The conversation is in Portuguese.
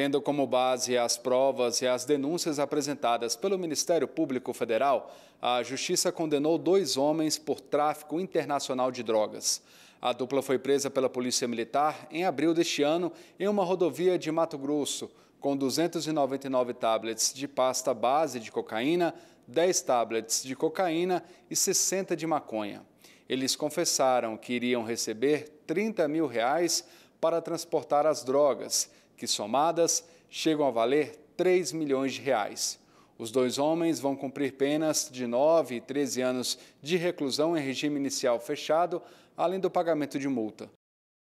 tendo como base as provas e as denúncias apresentadas pelo Ministério Público Federal, a Justiça condenou dois homens por tráfico internacional de drogas. A dupla foi presa pela Polícia Militar em abril deste ano em uma rodovia de Mato Grosso, com 299 tablets de pasta base de cocaína, 10 tablets de cocaína e 60 de maconha. Eles confessaram que iriam receber 30 mil reais para transportar as drogas, que somadas chegam a valer 3 milhões de reais. Os dois homens vão cumprir penas de 9 e 13 anos de reclusão em regime inicial fechado, além do pagamento de multa.